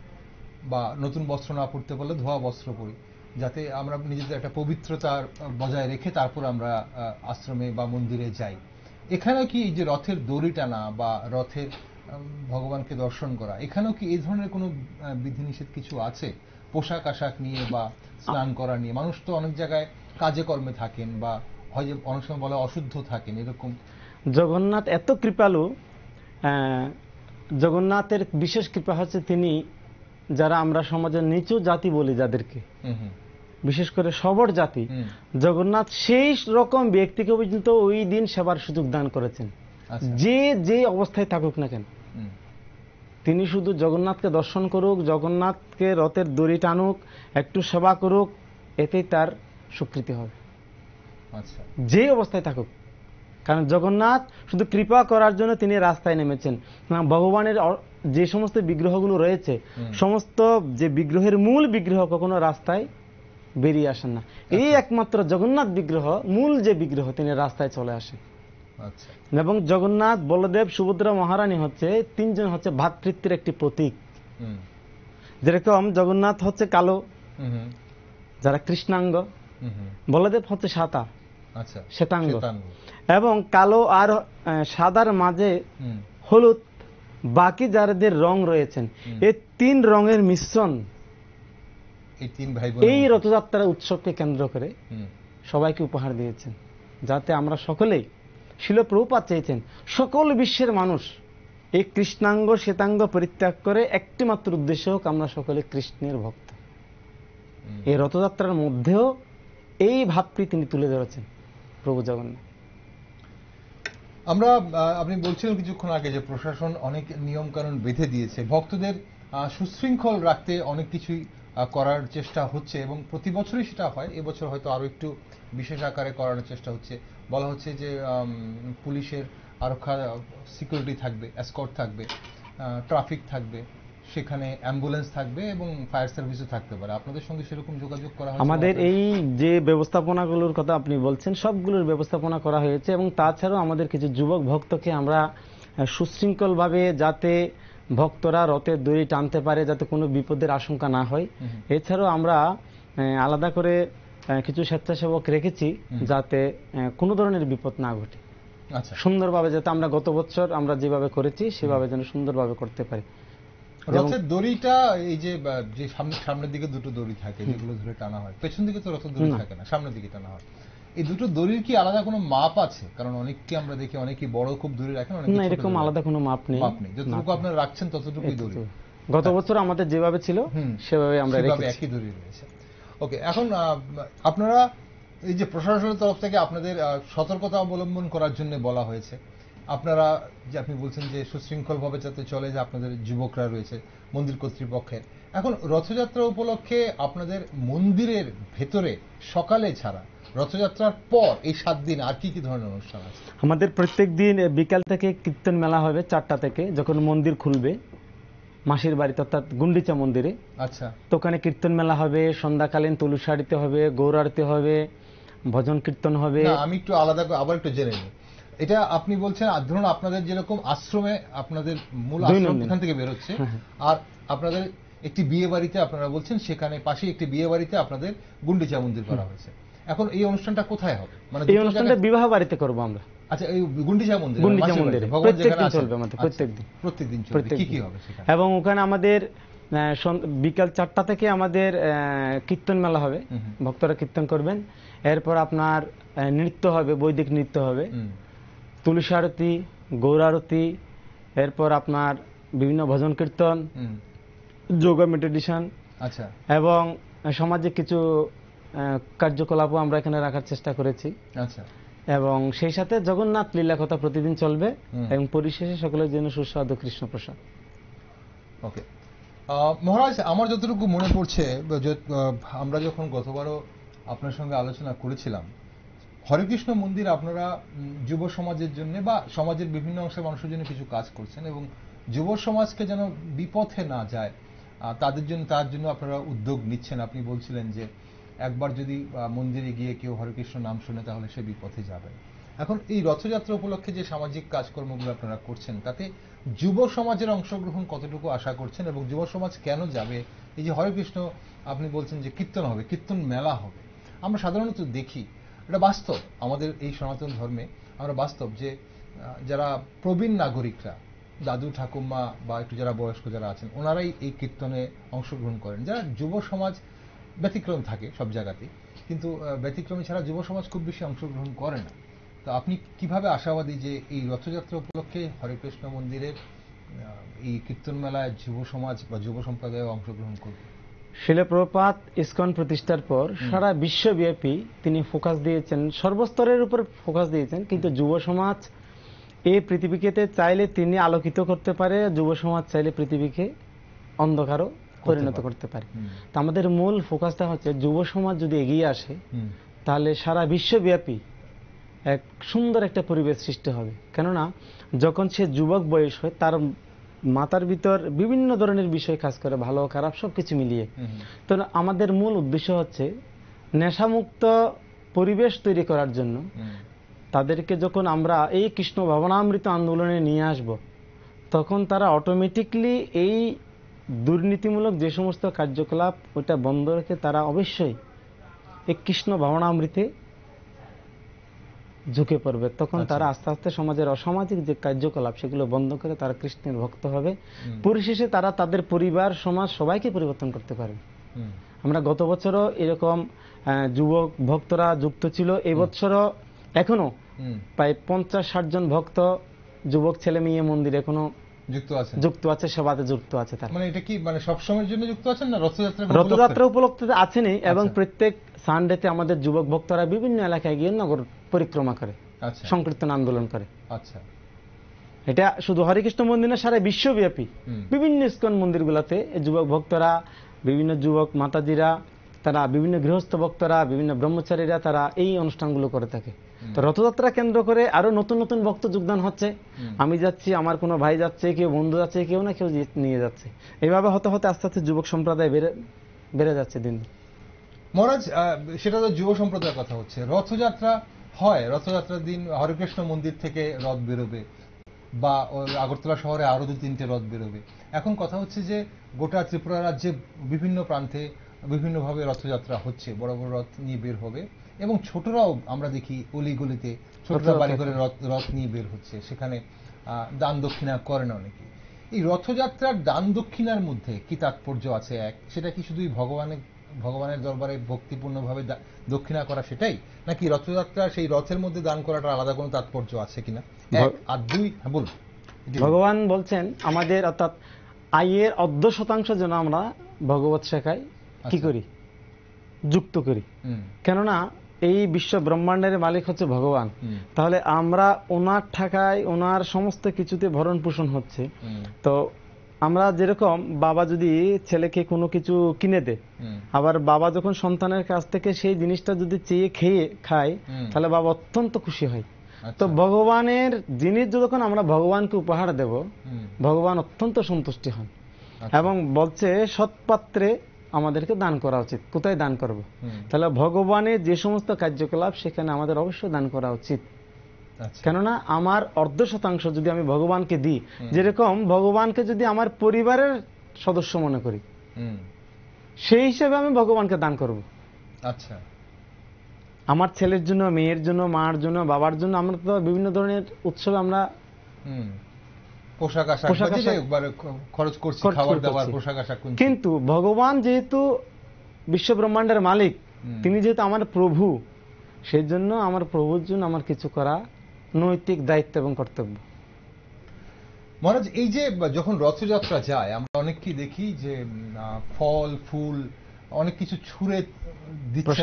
বা নতুন বস্ত্র না পড়তে পারলে ধোয়া বস্ত্র পরি যাতে আমরা নিজেদের একটা পবিত্রতার বজায় রেখে তারপর আমরা আশ্রমে বা মন্দিরে যাই এখানেও কি এই যে রথের দড়ি টানা বা রথের ভগবানকে দর্শন করা এখানেও কি এই ধরনের কোনো বিধিনিষেধ কিছু আছে পোশাক আশাক নিয়ে বা স্নান করা নিয়ে মানুষ তো অনেক জায়গায় কাজে কর্মে থাকেন বা হয় অনেক সময় বলে অশুদ্ধ থাকেন এরকম জগন্নাথ এত কৃপালু জগন্নাথের বিশেষ কৃপা হচ্ছে তিনি যারা আমরা সমাজের নিচু জাতি বলি যাদেরকে বিশেষ করে সবর জাতি জগন্নাথ সেই রকম ব্যক্তিকে পর্যন্ত ওই দিন সেবার সুযোগ দান করেছেন আচ্ছা। যে যে অবস্থায় থাকুক না কেন তিনি শুধু জগন্নাথকে দর্শন করুক জগন্নাথকে রথের দড়ি টানুক একটু সেবা করুক এতেই তার স্বীকৃতি হবে আচ্ছা। যে অবস্থায় থাকুক কারণ জগন্নাথ শুধু কৃপা করার জন্য তিনি রাস্তায় নেমেছেন ভগবানের যে সমস্ত বিগ্রহগুলো রয়েছে সমস্ত যে বিগ্রহের মূল বিগ্রহ কখনো রাস্তায় বেরিয়ে আসেন না এই আচ্ছা। একমাত্র জগন্নাথ বিগ্রহ মূল যে বিগ্রহ তিনি রাস্তায় চলে আসেন আচ্ছা। এবং জগন্নাথ বলদেব সুভদ্রা মহারানী হচ্ছে তিনজন হচ্ছে ভাতৃত্বের একটি প্রতীক যেরকম জগন্নাথ হচ্ছে কালো যারা কৃষ্ণাঙ্গ বলদেব হচ্ছে সাতা আচ্ছা, শ্বেতাঙ্গ এবং কালো আর সাদার মাঝে হলুদ বাকি যারাদের রং রয়েছেন এই তিন রঙের মিশ্রণ এই রথযাত্রার উৎসবকে কেন্দ্র করে সবাইকে উপহার দিয়েছেন যাতে আমরা সকলেই শিলপ্রভুপাত চেয়েছেন সকল বিশ্বের মানুষ এই কৃষ্ণাঙ্গ শ্বেতাঙ্গ পরিত্যাগ করে একটি মাত্র উদ্দেশ্য হোক আমরা সকলে কৃষ্ণের ভক্ত এই রথযাত্রার মধ্যেও এই ভাবটি তিনি তুলে ধরেছেন প্রভু জগন্নাথ আমরা আপনি বলছিলেন কিছুক্ষণ আগে যে প্রশাসন অনেক নিয়মকানুন বেঁধে দিয়েছে ভক্তদের সুশৃঙ্খল রাখতে অনেক কিছুই করার চেষ্টা হচ্ছে এবং প্রতি বছরই সেটা হয় এবছর হয়তো আরও একটু বিশেষ আকারে করানোর চেষ্টা হচ্ছে বলা হচ্ছে যে পুলিশের আরক্ষা সিকিউরিটি থাকবে এসকর্ট থাকবে ট্রাফিক থাকবে সেখানে অ্যাম্বুলেন্স থাকবে এবং ফায়ার সার্ভিসও থাকতে পারে আপনাদের সঙ্গে সেরকম যোগাযোগ করা হয়েছে আমাদের এই যে ব্যবস্থাপনাগুলোর কথা আপনি বলছেন সবগুলোর ব্যবস্থাপনা করা হয়েছে এবং তাছাড়াও আমাদের কিছু যুবক ভক্তকে আমরা সুশৃঙ্খলভাবে যাতে ভক্তরা রথের দড়ি টানতে পারে যাতে কোনো বিপদের আশঙ্কা না হয় এছাড়াও আমরা আলাদা করে কিছু স্বেচ্ছাসেবক রেখেছি যাতে কোনো ধরনের বিপদ না ঘটে আচ্ছা। সুন্দরভাবে যাতে আমরা গত বছর আমরা যেভাবে করেছি সেভাবে যেন সুন্দরভাবে করতে পারি রথের দড়িটা এই যে যে সামনের দিকে দুটো দড়ি থাকে যেগুলো ধরে টানা হয় পেছন দিকে তো রথের দড়ি থাকে না সামনের দিকে টানা হয় এই দুটো দড়ির কি আলাদা কোনো মাপ আছে কারণ অনেককে আমরা দেখি অনেকে বড় খুব দড়ি রাখেন না এরকম আলাদা কোনো মাপ নেই মাপ নেই যতটুকু আপনারা রাখছেন ততটুকুই দড়ি গত বছর আমাদের যেভাবে ছিল সেভাবে আমরা রেখেছি একই দড়ি রয়েছে ওকে এখন আপনারা এই যে প্রশাসনের তরফ থেকে আপনাদের সতর্কতা অবলম্বন করার জন্য বলা হয়েছে আপনারা যে আপনি বলছেন যে সুশৃঙ্খলভাবে যাতে চলে যে আপনাদের যুবকরা রয়েছে মন্দির কর্তৃপক্ষের এখন রথযাত্রা উপলক্ষে আপনাদের মন্দিরের ভেতরে সকালে ছাড়া রথযাত্রার পর এই সাত দিন আর কি কি ধরনের অনুষ্ঠান আছে আমাদের প্রত্যেক দিন বিকাল থেকে কীর্তন মেলা হবে চারটা থেকে যখন মন্দির খুলবে মাসির বাড়িতে অর্থাৎ গুন্ডিচা মন্দিরে আচ্ছা তো ওখানে কীর্তন মেলা হবে সন্ধ্যাকালীন তুলুসারিতে হবে গৌরারতি হবে ভজন কীর্তন হবে আমি একটু আলাদা আবার একটু জেনে নিই এটা আপনি বলছেন ধরুন আপনাদের যেরকম আশ্রমে আপনাদের মূল আশ্রম এখান থেকে বেরোচ্ছে হ্যাঁ, হ্যাঁ। আর আপনাদের একটি বিয়ে বাড়িতে আপনারা বলছেন সেখানে পাশে একটি বিয়ে বাড়িতে আপনাদের গুন্ডিচা মন্দির করা হয়েছে এখন এই অনুষ্ঠানটা কোথায় হবে মানে এই অনুষ্ঠানটা বিবাহ বাড়িতে করব আমরা আচ্ছা এই গুন্ডিচা মন্দির গুন্ডিচা মন্দির প্রত্যেকদিন চলবে আমাদের আচ্ছা, প্রত্যেকদিন প্রত্যেকদিন চলবে কি কি হবে সেখানে এবং ওখানে আমাদের বিকাল চারটা থেকে আমাদের কীর্তন মেলা হবে ভক্তরা কীর্তন করবেন এরপর আপনার নৃত্য হবে বৈদিক নৃত্য হবে তুলসী আরতি গৌরারতি এরপর আপনার বিভিন্ন ভজন কীর্তন যোগা মেডিটেশন আচ্ছা এবং সমাজে কিছু কার্যকলাপও আমরা এখানে রাখার চেষ্টা করেছি আচ্ছা এবং সেই সাথে জগন্নাথ লীলা কথা প্রতিদিন চলবে এবং পরিশেষে সকলের জন্য সুস্বাদু কৃষ্ণ প্রসাদ ওকে মহারাজ আমার যতটুকু মনে পড়ছে আমরা যখন গতবারও আপনার সঙ্গে আলোচনা করেছিলাম হরেকৃষ্ণ মন্দির আপনারা যুব সমাজের জন্য বা সমাজের বিভিন্ন অংশের মানুষের জন্য কিছু কাজ করছেন এবং যুব সমাজকে যেন বিপথে না যায় তাদের জন্য তার জন্য আপনারা উদ্যোগ নিচ্ছেন আপনি বলছিলেন যে একবার যদি মন্দিরে গিয়ে কেউ হরেকৃষ্ণ নাম শুনে তাহলে সে বিপথে যাবে এখন এই রথযাত্রা উপলক্ষে যে সামাজিক কাজকর্মগুলো আপনারা করছেন তাতে যুব সমাজের অংশগ্রহণ কতটুকু আশা করছেন এবং যুব সমাজ কেন যাবে এই যে হরেকৃষ্ণ আপনি বলছেন যে কীর্তন হবে কীর্তন মেলা হবে আমরা সাধারণত দেখি এটা বাস্তব আমাদের এই সনাতন ধর্মে আমরা বাস্তব যে যারা প্রবীণ নাগরিকরা দাদু ঠাকুমা বা একটু যারা বয়স্ক যারা আছেন ওনারাই এই কীর্তনে অংশগ্রহণ করেন যারা যুব সমাজ ব্যতিক্রম থাকে সব জায়গাতেই কিন্তু ব্যতিক্রমী ছাড়া যুব সমাজ খুব বেশি অংশগ্রহণ করে না তো আপনি কিভাবে আশাবাদী যে এই রথযাত্রা উপলক্ষে হরেকৃষ্ণ মন্দিরের এই কীর্তন মেলায় যুব সমাজ বা যুব সম্প্রদায় অংশগ্রহণ করবে শিলপ্রপাত ইস্কন প্রতিষ্ঠার পর সারা বিশ্বব্যাপী তিনি ফোকাস দিয়েছেন সর্বস্তরের উপর ফোকাস দিয়েছেন কিন্তু যুব সমাজ এই পৃথিবীকে চাইলে তিনি আলোকিত করতে পারে যুব সমাজ চাইলে পৃথিবীকে অন্ধকারও পরিণত করতে পারে তো আমাদের মূল ফোকাসটা হচ্ছে যুব সমাজ যদি এগিয়ে আসে তাহলে সারা বিশ্বব্যাপী এক সুন্দর একটা পরিবেশ সৃষ্টি হবে কেননা যখন সে যুবক বয়স হয় তার মাতার ভিতর বিভিন্ন ধরনের বিষয় কাজ করে ভালো খারাপ সব কিছু মিলিয়ে তো আমাদের মূল উদ্দেশ্য হচ্ছে নেশামুক্ত পরিবেশ তৈরি করার জন্য তাদেরকে যখন আমরা এই কৃষ্ণ ভাবনামৃত আন্দোলনে নিয়ে আসব তখন তারা অটোমেটিকলি এই দুর্নীতিমূলক যে সমস্ত কার্যকলাপ ওটা বন্ধ রেখে তারা অবশ্যই এই কৃষ্ণ ভাবনামৃতে ঝুঁকে পড়বে তখন আচ্ছা। তারা আস্তে আস্তে সমাজের অসামাজিক যে কার্যকলাপ সেগুলো বন্ধ করে তারা কৃষ্ণের ভক্ত হবে পরিশেষে তারা তাদের পরিবার সমাজ সবাইকে পরিবর্তন করতে পারবে আমরা গত বছরও এরকম যুবক ভক্তরা যুক্ত ছিল এবছরও এখনো প্রায় পঞ্চাশ ষাট জন ভক্ত যুবক ছেলে মেয়ে মন্দিরে কোনো যুক্ত আছে যুক্ত আছে সেবাতে যুক্ত আছে তার মানে এটা কি মানে সব সময়ের জন্য যুক্ত আছেন না রথযাত্রা রথযাত্রা উপলক্ষে আছেনই আচ্ছা। এবং প্রত্যেক সানডেতে আমাদের যুবক ভক্তরা বিভিন্ন এলাকায় গিয়ে নগর পরিক্রমা করে আচ্ছা। সংকীর্তন আন্দোলন করে আচ্ছা এটা শুধু হরিকৃষ্ণ মন্দির না সারা বিশ্বব্যাপী বিভিন্ন ইস্কন মন্দিরগুলোতে যুবক ভক্তরা বিভিন্ন যুবক মাতাজিরা তারা বিভিন্ন গৃহস্থ বক্তরা বিভিন্ন ব্রহ্মচারীরা তারা এই অনুষ্ঠানগুলো করে থাকে তো রথযাত্রা কেন্দ্র করে আরো নতুন নতুন ভক্ত যোগদান হচ্ছে আমি যাচ্ছি আমার কোনো ভাই যাচ্ছে কেউ বন্ধু যাচ্ছে কেউ না কেউ নিয়ে যাচ্ছে এইভাবে হতে হতে আস্তে আস্তে যুবক সম্প্রদায় বেড়ে বেড়ে যাচ্ছে দিন মহারাজ সেটা তো যুব সম্প্রদায়ের কথা হচ্ছে রথযাত্রা হয় রথযাত্রার দিন হরেকৃষ্ণ মন্দির থেকে রথ বেরোবে বা আগরতলা শহরে আরো দু তিনটে রথ বেরোবে এখন কথা হচ্ছে যে গোটা ত্রিপুরা রাজ্যে বিভিন্ন প্রান্তে বিভিন্নভাবে রথযাত্রা হচ্ছে বড় বড় রথ নিয়ে বের হবে এবং ছোটরাও আমরা দেখি অলিগলিতে ছোটরা বাড়ি করে রথ রথ নিয়ে বের হচ্ছে সেখানে দান দক্ষিণা করেন অনেকে এই রথযাত্রার দান দক্ষিণার মধ্যে কি তাৎপর্য আছে এক সেটা কি শুধুই ভগবানের ভগবানের দরবারে ভক্তিপূর্ণভাবে দক্ষিণা করা সেটাই নাকি রথযাত্রা সেই রথের মধ্যে দান করাটা আলাদা কোনো তাৎপর্য আছে কিনা আর দুই হ্যাঁ বলুন ভগবান বলছেন আমাদের অর্থাৎ আয়ের অর্ধ শতাংশ যেন আমরা ভগবত শেখায় আচ্ছা। কি করি যুক্ত করি কেননা এই বিশ্ব ব্রহ্মাণ্ডের মালিক হচ্ছে ভগবান তাহলে আমরা ওনার ঠাকায় ওনার সমস্ত কিছুতে ভরণ পোষণ হচ্ছে তো আমরা যেরকম বাবা যদি ছেলেকে কোনো কিছু কিনে দে আবার বাবা যখন সন্তানের কাছ থেকে সেই জিনিসটা যদি চেয়ে খেয়ে খায় তাহলে বাবা অত্যন্ত খুশি হয় তো আচ্ছা। ভগবানের জিনিস যখন আমরা ভগবানকে উপহার দেব ভগবান অত্যন্ত সন্তুষ্টি হন আচ্ছা। এবং বলছে সৎপাত্রে আমাদেরকে দান করা উচিত কোথায় দান করব। তাহলে ভগবানের যে সমস্ত কার্যকলাপ সেখানে আমাদের অবশ্যই দান করা উচিত আচ্ছা। কেননা আমার অর্ধ শতাংশ যদি আমি ভগবানকে দিই যেরকম ভগবানকে যদি আমার পরিবারের সদস্য মনে করি সেই হিসেবে আমি ভগবানকে দান করব আচ্ছা আমার ছেলের জন্য মেয়ের জন্য মার জন্য বাবার জন্য আমরা তো বিভিন্ন ধরনের উৎসবে আমরা পোশাক আশাক মানে খরচ করছি খাবার দাবার পোশাক আশাক কিন্তু ভগবান যেহেতু বিশ্ব ব্রহ্মাণ্ডের মালিক তিনি যেহেতু আমার প্রভু সেই জন্য আমার প্রভুর জন্য আমার কিছু করা নৈতিক দায়িত্ব এবং কর্তব্য মহারাজ এই যে যখন রথযাত্রা যায় আমরা অনেককে দেখি যে ফল ফুল অনেক কিছু ছুঁড়ে দিচ্ছে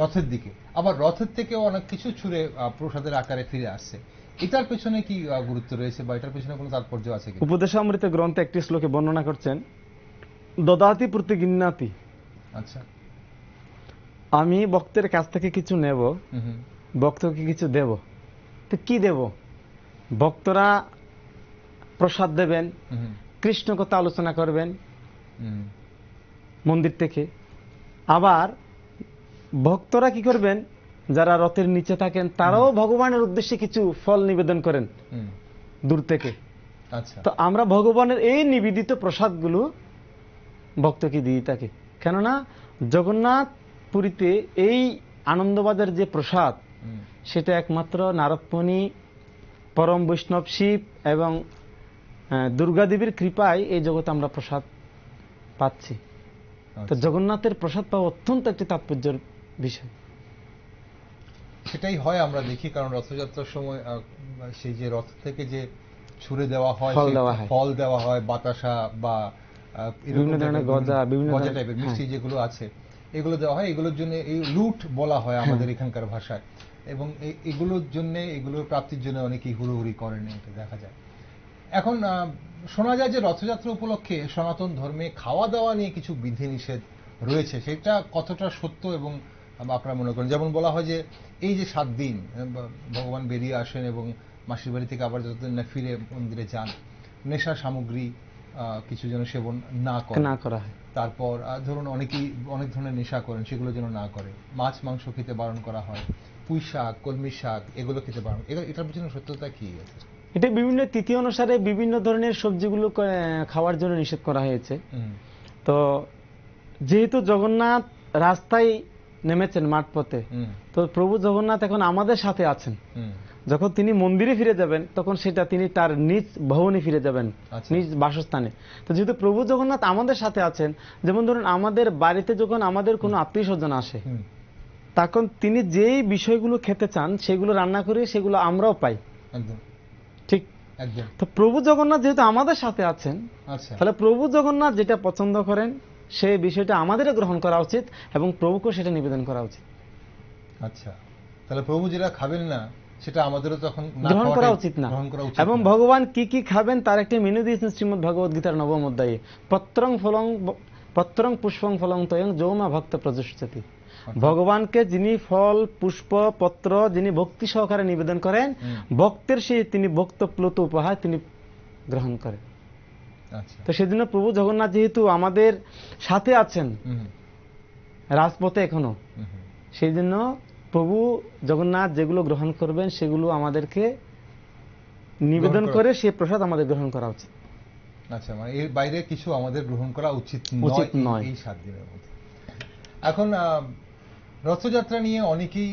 রথের দিকে আবার রথের থেকেও অনেক কিছু ছুঁড়ে প্রসাদের আকারে ফিরে আসছে এটার পেছনে কি গুরুত্ব রয়েছে বা এটার পেছনে কোনো তাৎপর্য আছে কি উপদেশামৃত গ্রন্থে একটি শ্লোকে বর্ণনা করছেন দদাতি প্রতি গিন্নাতি আচ্ছা আমি বক্তের কাছ থেকে কিছু নেব ভক্তকে কিছু দেব তো কি দেব ভক্তরা প্রসাদ দেবেন কৃষ্ণ কথা আলোচনা করবেন মন্দির থেকে আবার ভক্তরা কি করবেন যারা রথের নিচে থাকেন তারাও ভগবানের উদ্দেশ্যে কিছু ফল নিবেদন করেন দূর থেকে আচ্ছা। তো আমরা ভগবানের এই নিবেদিত প্রসাদগুলো ভক্তকে দিয়ে থাকি কেননা জগন্নাথ পুরীতে এই আনন্দবাজার যে প্রসাদ সেটা একমাত্র নারদমণি পরম বৈষ্ণব শিব এবং দুর্গাদেবীর কৃপায় এই জগতে আমরা প্রসাদ পাচ্ছি তো আচ্ছা। জগন্নাথের প্রসাদ পাওয়া অত্যন্ত একটি তাৎপর্যের বিষয় সেটাই হয় আমরা দেখি কারণ রথযাত্রার সময় সেই যে রথ থেকে যে ছুড়ে দেওয়া হয় ফল দেওয়া হয় বাতাসা বা বিভিন্ন ধরনের গজা বিভিন্ন গজা টাইপের মিষ্টি হ্যাঁ। যেগুলো আছে এগুলো দেওয়া হয় এগুলোর জন্য এই লুট বলা হয় হ্যাঁ। আমাদের এখানকার ভাষায় এবং এগুলোর জন্য এগুলোর প্রাপ্তির জন্য অনেকেই হুড়োহুড়ি করেন এটা দেখা যায় এখন শোনা যায় যে রথযাত্রা উপলক্ষে সনাতন ধর্মে খাওয়া দাওয়া নিয়ে কিছু বিধিনিষেধ রয়েছে সেটা কতটা সত্য এবং আপনারা মনে করেন যেমন বলা হয় যে এই যে সাত দিন ভগবান বেরিয়ে আসেন এবং মাসির বাড়ি থেকে আবার যতদিন না ফিরে মন্দিরে যান নেশা সামগ্রী কিছু যেন সেবন না করে না করা হয় তারপর ধরুন অনেকেই অনেক ধরনের নেশা করেন সেগুলো যেন না করে মাছ মাংস খেতে বারণ করা হয় পুঁই শাক কলমি শাক এগুলো খেতে বারণ এটার পিছনে সত্যতা কি এটা বিভিন্ন তিথি অনুসারে বিভিন্ন ধরনের সবজিগুলো খাওয়ার জন্য নিষেধ করা হয়েছে তো যেহেতু জগন্নাথ রাস্তায় নেমেছেন মাঠ পথে তো প্রভু জগন্নাথ এখন আমাদের সাথে আছেন যখন তিনি মন্দিরে ফিরে যাবেন তখন সেটা তিনি তার নিজ ভবনে ফিরে যাবেন আচ্ছা। নিজ বাসস্থানে তো যেহেতু প্রভু জগন্নাথ আমাদের সাথে আছেন যেমন ধরুন আমাদের বাড়িতে যখন আমাদের কোনো আত্মীয় স্বজন আসে তখন তিনি যেই বিষয়গুলো খেতে চান সেগুলো রান্না করে সেগুলো আমরাও পাই ঠিক তো প্রভু জগন্নাথ যেহেতু আমাদের সাথে আছেন আচ্ছা। তাহলে প্রভু জগন্নাথ যেটা পছন্দ করেন সে বিষয়টা আমাদেরও গ্রহণ করা উচিত এবং প্রভুকেও সেটা নিবেদন করা উচিত আচ্ছা তাহলে প্রভু যেটা খাবেন না সেটা আমাদেরও তখন গ্রহণ করা উচিত না এবং ভগবান কি কি খাবেন তার একটি মেনু দিয়েছেন শ্রীমদ ভগবত গীতার নবম অধ্যায়ে পত্রং ফলং পত্রং পুষ্পং ফলং তয়ং যৌমা ভক্ত প্রযোষ্যতি ভগবানকে যিনি ফল পুষ্প পত্র যিনি ভক্তি সহকারে নিবেদন করেন ভক্তের সেই তিনি ভক্ত প্লুত উপহার তিনি গ্রহণ করেন আচ্ছা। তো সেজন্য প্রভু জগন্নাথ যেহেতু আমাদের সাথে আছেন রাজপথে এখনো সেই জন্য প্রভু জগন্নাথ যেগুলো গ্রহণ করবেন সেগুলো আমাদেরকে নিবেদন করে সে প্রসাদ আমাদের গ্রহণ করা উচিত আচ্ছা মানে এর বাইরে কিছু আমাদের গ্রহণ করা উচিত নয় এই সাত দিনের মধ্যে এখন রথযাত্রা নিয়ে অনেকেই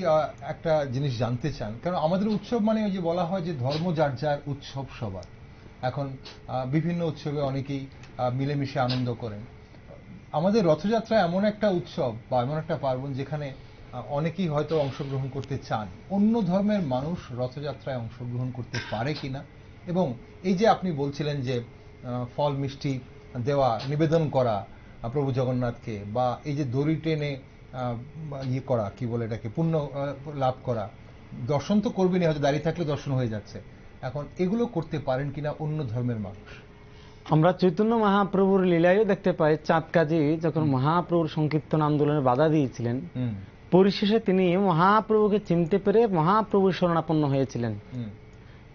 একটা জিনিস জানতে চান কারণ আমাদের উৎসব মানে ওই যে বলা হয় যে ধর্ম যার যার উৎসব সবার এখন বিভিন্ন উৎসবে অনেকেই মিলেমিশে আনন্দ করেন আমাদের রথযাত্রা এমন একটা উৎসব বা এমন একটা পার্বণ যেখানে অনেকেই হয়তো অংশগ্রহণ করতে চান অন্য ধর্মের মানুষ রথযাত্রায় অংশগ্রহণ করতে পারে কিনা এবং এই যে আপনি বলছিলেন যে ফল মিষ্টি দেওয়া নিবেদন করা প্রভু জগন্নাথকে বা এই যে দড়ি টেনে ইয়ে করা কি বলে এটাকে পুণ্য লাভ করা দর্শন তো করবেনই হয়তো দাঁড়িয়ে থাকলে দর্শন হয়ে যাচ্ছে এখন এগুলো করতে পারেন কিনা অন্য ধর্মের মানুষ আমরা চৈতন্য মহাপ্রভুর লীলায়ও দেখতে পাই চাঁদ কাজে যখন মহাপ্রভুর সংকীর্তন আন্দোলনে বাধা দিয়েছিলেন পরিশেষে তিনি মহাপ্রভুকে চিনতে পেরে মহাপ্রভু শরণাপন্ন হয়েছিলেন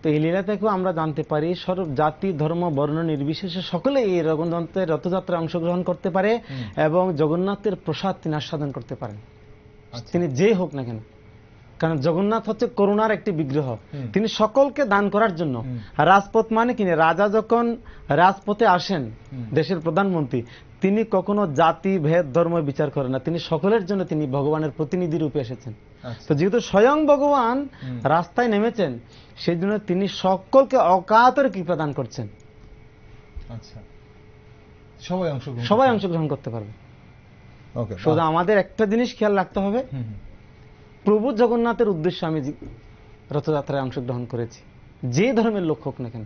তো এই লীলা থেকেও আমরা জানতে পারি সর্ব জাতি ধর্ম বর্ণ নির্বিশেষে সকলে এই রঘুনাথের রথযাত্রায় অংশগ্রহণ করতে পারে এবং জগন্নাথের প্রসাদ তিনি আস্বাদন করতে পারেন আচ্ছা। তিনি যে হোক না কেন কারণ জগন্নাথ হচ্ছে করুণার একটি বিগ্রহ তিনি সকলকে দান করার জন্য রাজপথ মানে কিনে রাজা যখন রাজপথে আসেন দেশের প্রধানমন্ত্রী তিনি কখনো জাতি ভেদ ধর্ম বিচার করেন না তিনি সকলের জন্য তিনি ভগবানের প্রতিনিধি রূপে এসেছেন আচ্ছা। তো যেহেতু স্বয়ং ভগবান রাস্তায় নেমেছেন সেই জন্য তিনি সকলকে অকাতর কৃপা দান করছেন আচ্ছা। সবাই অংশগ্রহণ সবাই অংশগ্রহণ করতে পারবে শুধু আমাদের একটা জিনিস খেয়াল রাখতে হবে প্রভু জগন্নাথের উদ্দেশ্যে আমি রথযাত্রায় অংশগ্রহণ করেছি যে ধর্মের লোক হোক না কেন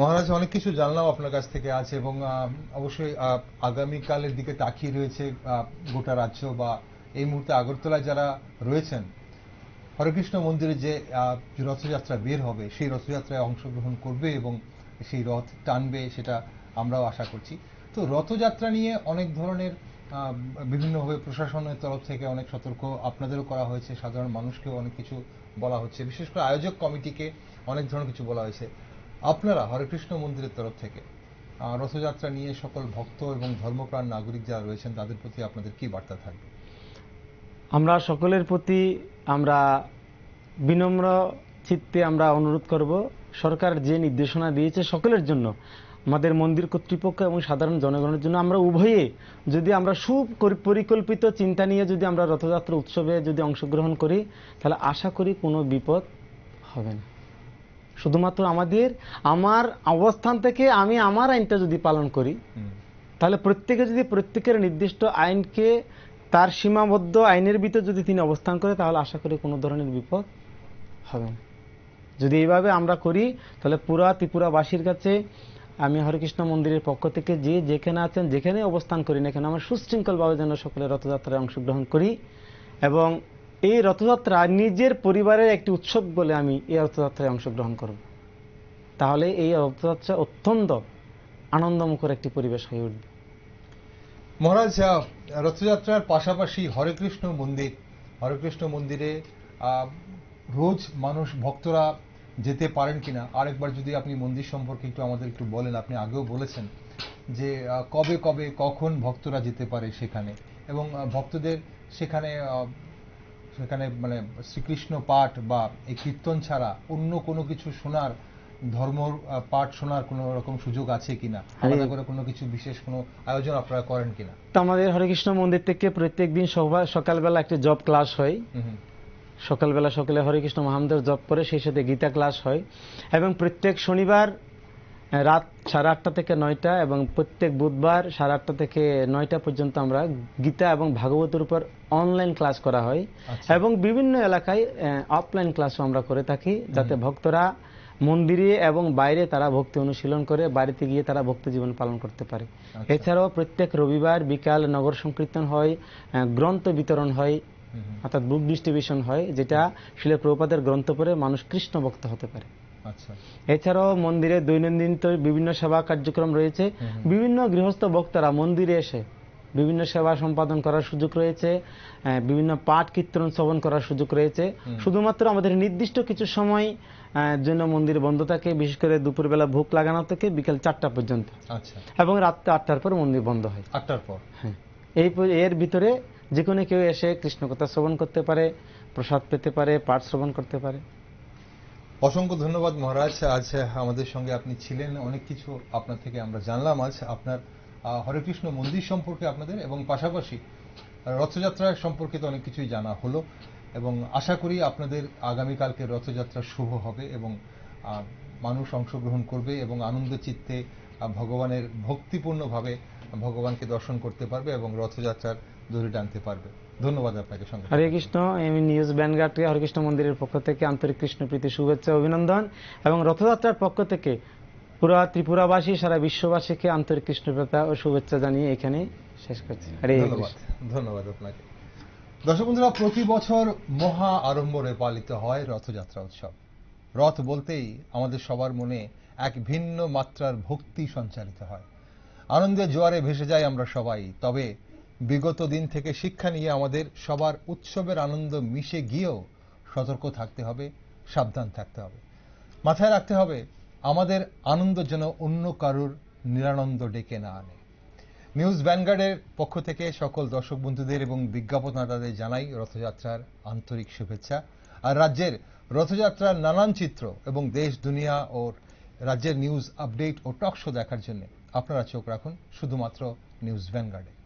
মহারাজ অনেক কিছু জানলাম আপনার কাছ থেকে আছে এবং অবশ্যই আগামীকালের দিকে তাকিয়ে রয়েছে গোটা রাজ্য বা এই মুহূর্তে আগরতলায় যারা রয়েছেন হরেকৃষ্ণ মন্দিরে যে রথযাত্রা বের হবে সেই রথযাত্রায় অংশগ্রহণ করবে এবং সেই রথ টানবে সেটা আমরাও আশা করছি তো রথযাত্রা নিয়ে অনেক ধরনের বিভিন্নভাবে প্রশাসনের তরফ থেকে অনেক সতর্ক আপনাদেরও করা হয়েছে সাধারণ মানুষকেও অনেক কিছু বলা হচ্ছে বিশেষ করে আয়োজক কমিটিকে অনেক ধরনের কিছু বলা হয়েছে আপনারা হরেকৃষ্ণ মন্দিরের তরফ থেকে রথযাত্রা নিয়ে সকল ভক্ত এবং ধর্মপ্রাণ নাগরিক যারা রয়েছেন তাদের প্রতি আপনাদের কি বার্তা থাকবে আমরা সকলের প্রতি আমরা বিনম্র চিত্তে আমরা অনুরোধ করব সরকার যে নির্দেশনা দিয়েছে সকলের জন্য আমাদের মন্দির কর্তৃপক্ষ এবং সাধারণ জনগণের জন্য আমরা উভয়ে যদি আমরা সুপরিকল্পিত চিন্তা নিয়ে যদি আমরা রথযাত্রা উৎসবে যদি অংশগ্রহণ করি তাহলে আশা করি কোনো বিপদ হবে না শুধুমাত্র আমাদের আমার অবস্থান থেকে আমি আমার আইনটা যদি পালন করি তাহলে প্রত্যেকে যদি প্রত্যেকের নির্দিষ্ট আইনকে তার সীমাবদ্ধ আইনের ভিতরে যদি তিনি অবস্থান করে তাহলে আশা করি কোনো ধরনের বিপদ হবে না যদি এইভাবে আমরা করি তাহলে পুরা ত্রিপুরাবাসীর কাছে আমি কৃষ্ণ মন্দিরের পক্ষ থেকে যে যেখানে আছেন যেখানে অবস্থান করি না কেন আমরা সুশৃঙ্খলভাবে যেন সকলে রথযাত্রায় অংশগ্রহণ করি এবং এই রথযাত্রা নিজের পরিবারের একটি উৎসব বলে আমি এই রথযাত্রায় অংশগ্রহণ করব তাহলে এই রথযাত্রা অত্যন্ত আনন্দমুখর একটি পরিবেশ হয়ে উঠবে মহারাজ রথযাত্রার পাশাপাশি হরেকৃষ্ণ মন্দির হরেকৃষ্ণ মন্দিরে রোজ মানুষ ভক্তরা যেতে পারেন কিনা আরেকবার যদি আপনি মন্দির সম্পর্কে একটু আমাদের একটু বলেন আপনি আগেও বলেছেন যে কবে কবে কখন ভক্তরা যেতে পারে সেখানে এবং ভক্তদের সেখানে সেখানে মানে শ্রীকৃষ্ণ পাঠ বা এই কীর্তন ছাড়া অন্য কোনো কিছু শোনার ধর্ম পাঠ শোনার কোন রকম সুযোগ আছে কিনা আলাদা করে কোনো কিছু বিশেষ কোনো আয়োজন আপনারা করেন কিনা তো আমাদের হরে কৃষ্ণ মন্দির থেকে প্রত্যেক দিন সকালবেলা একটা জব ক্লাস হয় সকালবেলা সকালে হরে কৃষ্ণ মহামদের জপ করে সেই সাথে গীতা ক্লাস হয় এবং প্রত্যেক শনিবার রাত সাড়ে আটটা থেকে নয়টা এবং প্রত্যেক বুধবার সাড়ে আটটা থেকে নয়টা পর্যন্ত আমরা গীতা এবং ভাগবতের উপর অনলাইন ক্লাস করা হয় আচ্ছা। এবং বিভিন্ন এলাকায় অফলাইন ক্লাসও আমরা করে থাকি যাতে ভক্তরা মন্দিরে এবং বাইরে তারা ভক্তি অনুশীলন করে বাড়িতে গিয়ে তারা ভক্ত জীবন পালন করতে পারে আচ্ছা। এছাড়াও প্রত্যেক রবিবার বিকাল নগর সংকীর্তন হয় গ্রন্থ বিতরণ হয় অর্থাৎ বুক ডিস্ট্রিবিউশন হয় যেটা শিলে প্রভুপাদের গ্রন্থ পরে মানুষ কৃষ্ণ ভক্ত হতে পারে আচ্ছা। এছাড়াও মন্দিরে দৈনন্দিন তো বিভিন্ন সেবা কার্যক্রম রয়েছে বিভিন্ন গৃহস্থ বক্তারা মন্দিরে এসে বিভিন্ন সেবা সম্পাদন করার সুযোগ রয়েছে বিভিন্ন পাঠ কীর্তন শ্রবণ করার সুযোগ রয়েছে শুধুমাত্র আমাদের নির্দিষ্ট কিছু সময় জন্য মন্দির বন্ধ থাকে বিশেষ করে দুপুরবেলা ভোগ লাগানো থেকে বিকেল চারটা পর্যন্ত আচ্ছা। এবং রাত্রে আটটার পর মন্দির বন্ধ হয় আটটার পর হ্যাঁ এই এর ভিতরে যে কোনো কেউ এসে কথা শ্রবণ করতে পারে প্রসাদ পেতে পারে পাঠ শ্রবণ করতে পারে অসংখ্য ধন্যবাদ মহারাজ আজ আমাদের সঙ্গে আপনি ছিলেন অনেক কিছু আপনার থেকে আমরা জানলাম আজ আপনার হরে কৃষ্ণ মন্দির সম্পর্কে আপনাদের এবং পাশাপাশি রথযাত্রা সম্পর্কিত অনেক কিছুই জানা হলো এবং আশা করি আপনাদের আগামীকালকে রথযাত্রা শুভ হবে এবং মানুষ অংশগ্রহণ করবে এবং আনন্দ চিত্তে ভগবানের ভক্তিপূর্ণভাবে ভগবানকে দর্শন করতে পারবে এবং রথযাত্রার ধরে টানতে পারবে ধন্যবাদ আপনাকে সঙ্গে হরে কৃষ্ণ এমি নিউজ হরে কৃষ্ণ মন্দিরের পক্ষ থেকে আন্তরিক কৃষ্ণ প্রীতি শুভেচ্ছা অভিনন্দন এবং রথযাত্রার পক্ষ থেকে পুরা ত্রিপুরাবাসী সারা বিশ্ববাসীকে আন্তরিক কৃষ্ণপ্রতা ও শুভেচ্ছা জানিয়ে এখানে শেষ করছি হরে ধন্যবাদ আপনাকে দর্শক বন্ধুরা প্রতি বছর মহা আড়ম্বরে পালিত হয় রথযাত্রা উৎসব রথ বলতেই আমাদের সবার মনে এক ভিন্ন মাত্রার ভক্তি সঞ্চালিত হয় আনন্দের জোয়ারে ভেসে যাই আমরা সবাই তবে বিগত দিন থেকে শিক্ষা নিয়ে আমাদের সবার উৎসবের আনন্দ মিশে গিয়েও সতর্ক থাকতে হবে সাবধান থাকতে হবে মাথায় রাখতে হবে আমাদের আনন্দ যেন অন্য কারুর নিরানন্দ ডেকে না আনে নিউজ ব্যানগার্ডের পক্ষ থেকে সকল দর্শক বন্ধুদের এবং বিজ্ঞাপনদাতাদের জানাই রথযাত্রার আন্তরিক শুভেচ্ছা আর রাজ্যের রথযাত্রার নানান চিত্র এবং দেশ দুনিয়া ও রাজ্যের নিউজ আপডেট ও টক শো দেখার জন্য আপনারা চোখ রাখুন শুধুমাত্র নিউজ ব্যানগার্ডে